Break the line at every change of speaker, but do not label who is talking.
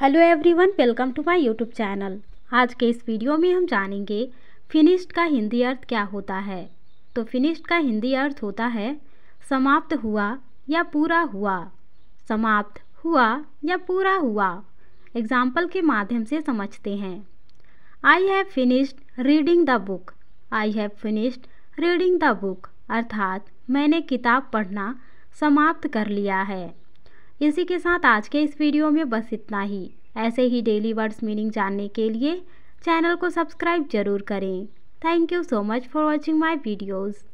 hello everyone welcome to my YouTube channel आज के इस वीडियो में हम जानेंगे फिनिश्ड का हिंदी अर्थ क्या होता है तो फिनिश्ड का हिंदी अर्थ होता है समाप्त हुआ या पूरा हुआ समाप्त हुआ या पूरा हुआ एग्जाम्पल के माध्यम से समझते हैं I have finished reading the book I have finished reading the book अर्थात मैंने किताब पढ़ना समाप्त कर लिया है इसी के साथ आज के इस वीडियो में बस इतना ही ऐसे ही डेली वर्ड्स मीनिंग जानने के लिए चैनल को सब्सक्राइब जरूर करें thank you so much for watching my videos